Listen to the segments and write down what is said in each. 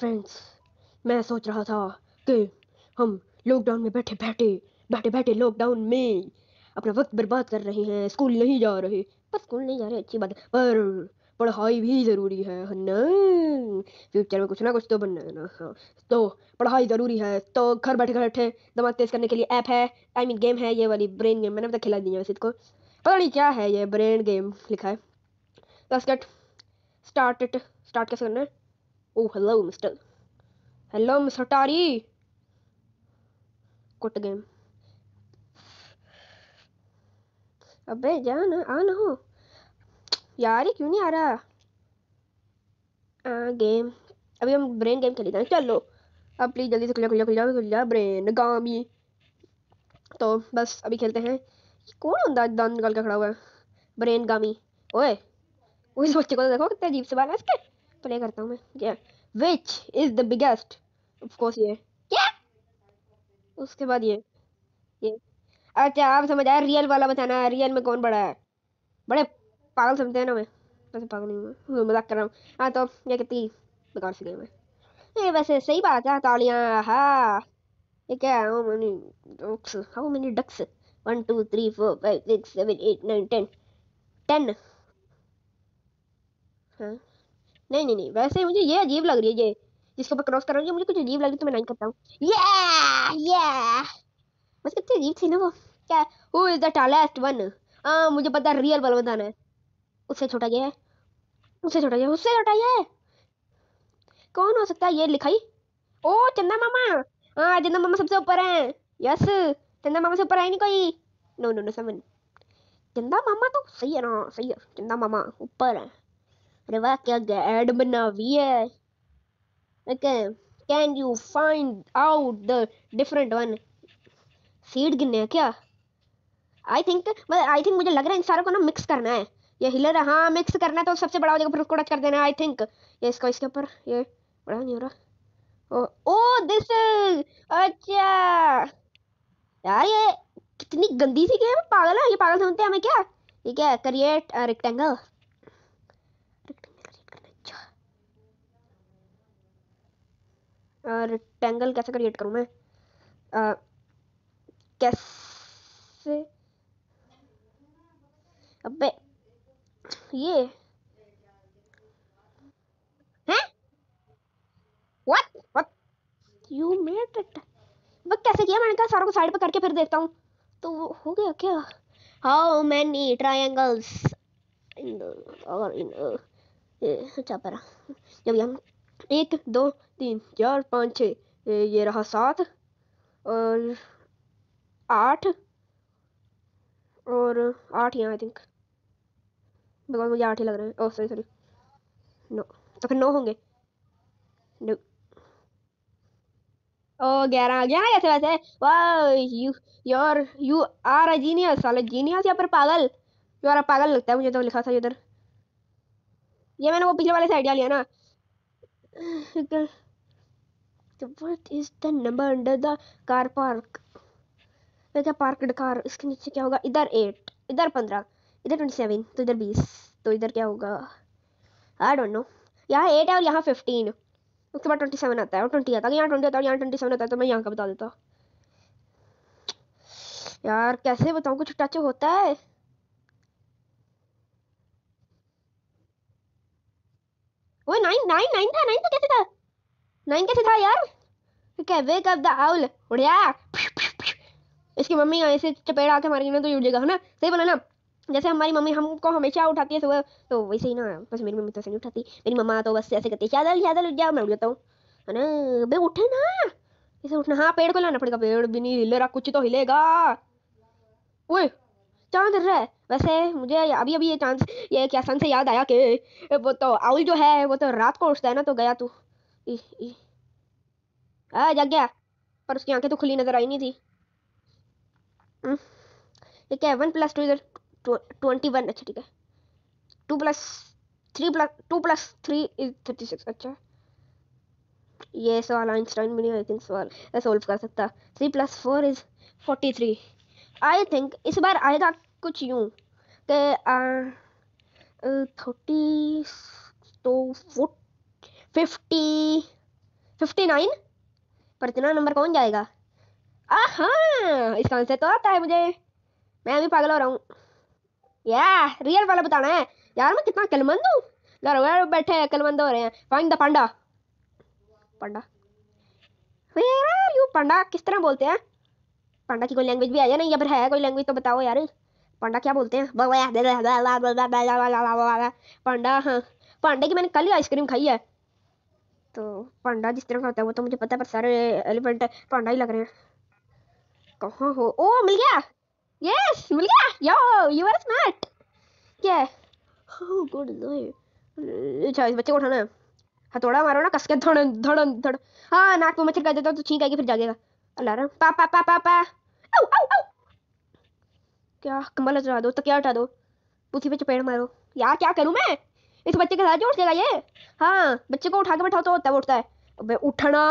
Friends मैं सोच रहा था कि हम लॉकडाउन में बैठे बैठे बैठे बैठे लॉकडाउन में अपना वक्त बर्बाद कर रहे हैं स्कूल नहीं जा रहे पर स्कूल नहीं जा रहे अच्छी बात है पर पढ़ाई भी ज़रूरी है फ्यूचर में कुछ ना कुछ तो बनना है ना हाँ तो पढ़ाई ज़रूरी है तो घर बैठे घर बैठे दिमाग तेज करने के लिए ऐप है आई मीन गेम है ये वाली ब्रेन गेम मैंने पता खिला दी है वैसे इसको पता नहीं क्या है ये ब्रेन गेम लिखा है लेट्स गेट स्टार्ट स्टार्ट कैसे करना है Oh, hello, Mr. Hello, Mr. Toddy. कुट गए अबे जा ना आ ना हो यार ये क्यों नहीं आ रहा आ, गेम अभी हम ब्रेन गेम खेलते हैं चलो अब प्लीज़ जल्दी से खुल जा खुल जा खुल जा खुल जा ब्रेन गामी तो बस अभी खेलते हैं कौन होता है दान निकाल के खड़ा हुआ है ब्रेन गामी ओए उस बच्चे को तो देखो कितने अजीब से बाल है इसके प्ले करता हूँ मैं क्या which is the biggest of course ये क्या उसके बाद ये ये अच्छा आप समझ आया रियल वाला बताना है रियल में कौन बड़ा है बड़े पागल समझते हैं ना मैं वैसे पागल नहीं हूँ मजाक कर रहा हूँ हाँ तो ये कितनी बेकार सी गेम है वैसे सही बात है तालियाँ हाँ ये क्या है how many ducks how many ducks one two three four five six seven eight nine ten ten हाँ नहीं नहीं नहीं वैसे मुझे ये अजीब लग रही है ये जिसके ऊपर क्रॉस कर रहा हूँ मुझे कुछ अजीब लग रही है तो मैं नहीं करता हूँ ये ये बस कितनी अजीब थी ना वो क्या who is the tallest one हाँ मुझे पता है रियल बल बताना है उससे छोटा ये है उससे छोटा ये उससे छोटा ये है कौन हो सकता है ये लिखाई ओ चंदा मामा हाँ चंदा मामा सबसे ऊपर है यस चंदा मामा से ऊपर आई नहीं कोई नो नो नो समझ चंदा मामा तो सही है ना सही है चंदा मामा ऊपर है अरे वाह क्या गैड बना भी है okay can you find out the different one seed गिनने हैं क्या आई थिंक मतलब आई थिंक मुझे लग रहा है इन सारों को ना मिक्स करना है ये हिलर हाँ मिक्स करना है तो सबसे बड़ा हो जाएगा फिर उसको टच कर देना आई थिंक ये इसको इसके ऊपर ये बड़ा नहीं हो रहा ओ दिस अच्छा यार ये कितनी गंदी सी गेम पागल है ये पागल समझते हैं हमें क्या ठीक है क्रिएट रेक्टेंगल रेक्टेंगल कैसे क्रिएट करूँ मैं कैसे अबे ये हैं what what you made it अब कैसे किया मैंने कहा सारों को साइड पर करके फिर देखता हूँ तो हो गया क्या हाउ मैनी ट्राइंगल्स इन और इन अच्छा पर जब हम एक दो तीन चार पाँच छः ये रहा सात और आठ और आठ ही आई थिंक बिकॉज मुझे आठ ही लग रहे हैं ओ सॉरी सॉरी नो तो फिर नौ होंगे ओ ग्यारह आ गया ऐसे वैसे वाह you your you are a genius साले जीनियस या पर पागल यू आर अ पागल लगता है मुझे तो लिखा था इधर ये मैंने वो पिछले वाले से आइडिया लिया ना what is the number under the car park the parked car इसके नीचे क्या होगा इधर 8 इधर 15 इधर 27 तो इधर बीस तो इधर क्या होगा आई डोंट नो यहाँ एट है और यहाँ फिफ्टीन उसके बाद ट्वेंटी आता है और ट्वेंटी आता है यहाँ ट्वेंटी आता है और यहाँ ट्वेंटी आता है तो मैं यहाँ का बता देता यार कैसे बताऊँ कुछ टच होता है वो नाइन नाइन नाइन था नाइन तो कैसे था नहीं कैसे था यार क्या वेक अप द आउल उड़िया इसकी मम्मी ऐसे चपेट आके मारेगी ना तो उड़ेगा है ना सही बोला ना जैसे हमारी मम्मी हमको हमेशा उठाती है सुबह तो वैसे ही ना बस मेरी मम्मी तो ऐसे नहीं उठाती मेरी मम्मा तो बस ऐसे कहती है चादल चादल उठ जाओ मैं उठ जाता हूँ है ना भाई उठे ना इसे उठना हाँ पेड़ को लाना पड़ेगा पेड़ भी नहीं रहा कुछ तो हिलेगा ओए चांद रहा है वैसे मुझे अभी अभी ये चांद ये क्या सन से याद आया कि वो तो आउल जो है वो तो रात को उठता है ना तो गया तू आ जग गया पर उसकी आंखें तो खुली नजर आई नहीं थी हम्म, ये क्या है वन प्लस टू इधर ट्वेंटी वन अच्छा ठीक है two plus three plus two plus three is thirty six अच्छा ये सवाल आइंस्टाइन में नहीं लेकिन सवाल सोल्व कर सकता three plus four is forty three I think इस बार आएगा कुछ यूँ कि थर्टी तो फोर्ट फिफ्टी फिफ्टी नाइन पर इतना नंबर कौन जाएगा हाँ इसका आंसर तो आता है मुझे मैं भी पागल हो रहा हूँ या रियल वाला बताना है यार मैं कितना कलमंद हूँ घर घर बैठे कलमंद हो रहे हैं find the panda panda you panda किस तरह बोलते हैं पांडा की कोई लैंग्वेज भी आ जाए नहीं या फिर है कोई लैंग्वेज तो बताओ यार पांडा क्या बोलते हैं पांडा हाँ पांडा की मैंने कल ही आइसक्रीम खाई है तो पांडा जिस तरह का होता है वो तो मुझे पता है पर सारे एलिफेंट पांडा ही लग रहे हैं कहाँ हो ओ मिल गया यस मिल गया यो यू आर स्मार्ट क्या हाउ गुड oh, अच्छा इस बच्चे को उठाना है हथौड़ा मारो ना कसके धड़न धड़न धड़ हाँ नाक में मच्छर कर देता हूँ तो छींक आएगी फिर जागेगा अलार्म पा पा पा पा पा आउ आउ आउ क्या कंबल हटा दो तो क्या हटा दो पुथी पे चपेड़ मारो यार क्या करूँ मैं इस बच्चे के साथ जो उठ ये हाँ बच्चे को उठा के बैठा तो होता उठता है अबे उठना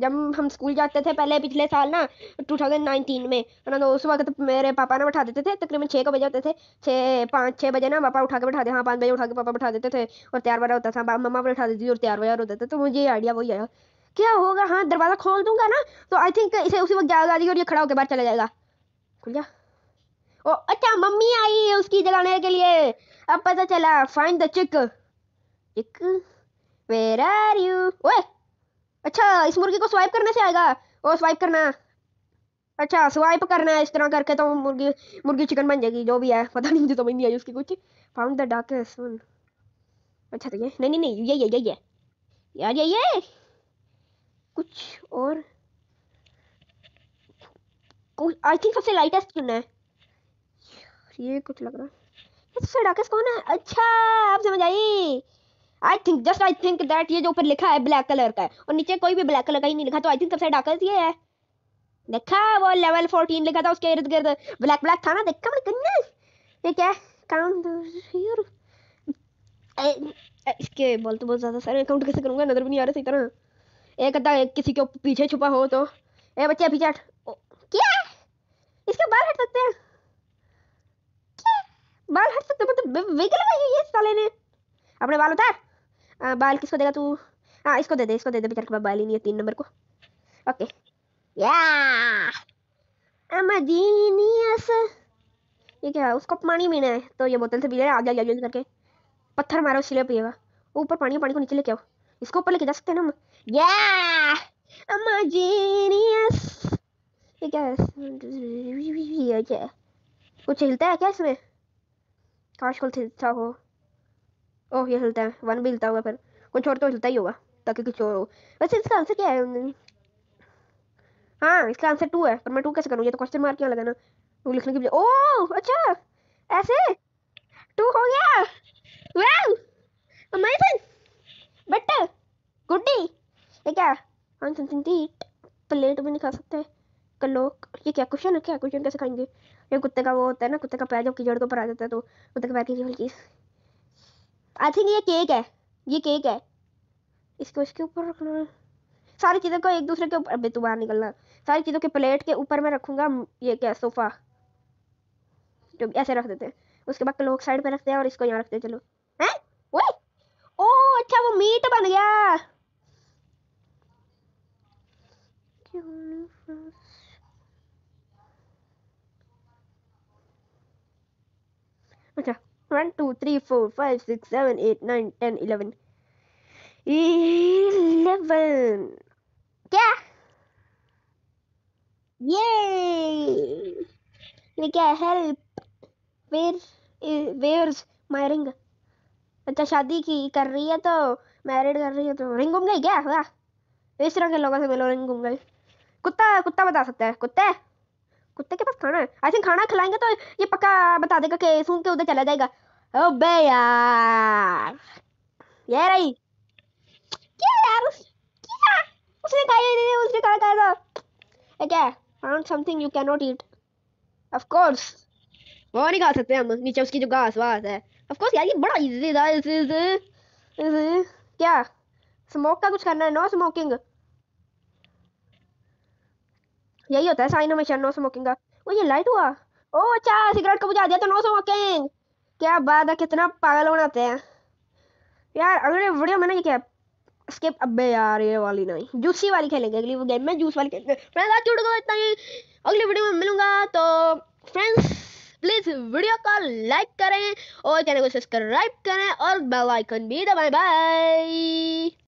जब हम स्कूल जाते थे पहले पिछले साल ना टू थाउजेंड नाइनटीन में है ना तो उस वक्त मेरे पापा ना बैठा देते थे तकरीबन छः को बजे होते थे छः पाँच छः बजे ना पापा उठा के बैठा देते हाँ पाँच बजे उठा के पापा बैठा देते थे और तैयार वगैरह होता था मम्मा बैठा देती थी और तैयार वगैरह होता था तो मुझे आइडिया वही आया क्या होगा हाँ दरवाज़ा खोल दूंगा ना तो आई थिंक इसे उसी वक्त जाग आ और ये खड़ा होकर बाहर चला जाएगा खुल जा ओ अच्छा मम्मी आई है उसकी जगाने के लिए अब पता चला फाइंड द चिक चिक वेर आर यू ओए अच्छा इस मुर्गी को स्वाइप करने से आएगा ओ स्वाइप करना अच्छा स्वाइप करना है इस तरह करके तो मुर्गी मुर्गी चिकन बन जाएगी जो भी है पता नहीं मुझे समझ नहीं आई उसकी कुछ फाउंड द डार्केस्ट वन अच्छा तो ये नहीं नहीं नहीं ये ये ये ये यार ये ये कुछ और आई थिंक सबसे लाइटेस्ट चुनना है ये कुछ लग रहा है डाकस कौन है अच्छा आप समझ आई I think just I think that ये जो ऊपर लिखा है ब्लैक कलर का है और नीचे कोई भी ब्लैक कलर का ही नहीं लिखा तो आई थिंक सबसे डाकस ये है देखा वो लेवल फोर्टीन लिखा था उसके इर्द गिर्द ब्लैक ब्लैक था ना देखा मैंने गन्ना ये क्या काउंट इसके बोलते तो बहुत ज़्यादा सारे अकाउंट कैसे करूंगा नज़र भी नहीं आ रहा सही तरह एक अद्धा किसी के पीछे छुपा हो तो ए बच्चे पीछे क्या इसके बाहर हट सकते हैं तो विकल भाई ये साले ने अपने बाल उतार बाल किसको देगा तू हाँ इसको दे दे इसको दे दे बेचारे बाल ही नहीं है तीन नंबर को ओके या अमदीनियस ये क्या है उसको पानी पीना है तो ये बोतल से पी ले आ जाओ जल्दी करके पत्थर मारो इसलिए पिएगा ऊपर पानी पानी को नीचे लेके आओ इसको ऊपर लेके जा सकते हैं ना हम या अमजीनियस ये क्या है कुछ हिलता है क्या इसमें काश कल हिलता हो ओह ये हिलता है वन भी हिलता होगा फिर कुछ और तो हिलता ही होगा ताकि कुछ और हो वैसे इसका आंसर क्या है हाँ इसका आंसर टू है पर मैं टू कैसे करूँ ये तो क्वेश्चन मार्क क्यों लगाना टू लिखने की ओह अच्छा ऐसे टू हो गया वेल अमेजिंग बट गुड्डी ये क्या हम समथिंग ईट प्लेट भी नहीं खा सकते कर लो ये क्या क्वेश्चन है क्या क्वेश्चन कैसे खाएंगे ये कुत्ते का वो होता है ना कुत्ते का पैर जब कीचड़ के ऊपर आ जाता है तो कुत्ते का पैर की हल्की आई थिंक ये केक है ये केक है इसको इसके ऊपर रखना है सारी चीज़ों को एक दूसरे के ऊपर अभी तो बाहर निकलना सारी चीज़ों के प्लेट के ऊपर मैं रखूँगा ये क्या सोफ़ा जो ऐसे रख देते हैं उसके बाद लोग साइड पर रखते हैं और इसको यहाँ रखते हैं चलो हैं वो ओ अच्छा वो मीट बन गया अच्छा one two three four five six seven eight nine ten eleven eleven क्या ये ये क्या help where where's my ring अच्छा शादी की कर रही है तो मैरिड कर रही है तो रिंग घूम गई क्या वाह इस तरह के लोगों से मिलो रिंग घूम गई कुत्ता कुत्ता बता सकता है कुत्ते कुत्ते के पास खाना है आई थिंक खाना खिलाएंगे तो ये पक्का बता देगा कि सूंघ के उधर चला जाएगा अबे यार ये रही क्या यार उस क्या उसने खाया नहीं उसने कहा खाया था क्या found something you can not eat of course वो नहीं खा सकते हम नीचे उसकी जो घास वास है ऑफ कोर्स यार ये बड़ा इजी था इस, इस, इस, क्या स्मोक का कुछ करना है नो स्मोकिंग यही होता है साइनोमेशन नो स्मोकिंग का वो ये लाइट हुआ ओ अच्छा सिगरेट को बुझा दिया तो नो स्मोकिंग क्या बात है कितना पागल बनाते हैं यार अगले वीडियो में ना ये क्या स्किप अबे यार ये वाली नहीं जूसी वाली खेलेंगे अगली वो गेम में जूस वाली खेलेंगे फ्रेंड्स आज जुड़ गए तो इतना ही अगली वीडियो में मिलूंगा तो फ्रेंड्स प्लीज़ वीडियो को लाइक करें और चैनल को सब्सक्राइब करें और बेल आइकन भी दबाएं बाय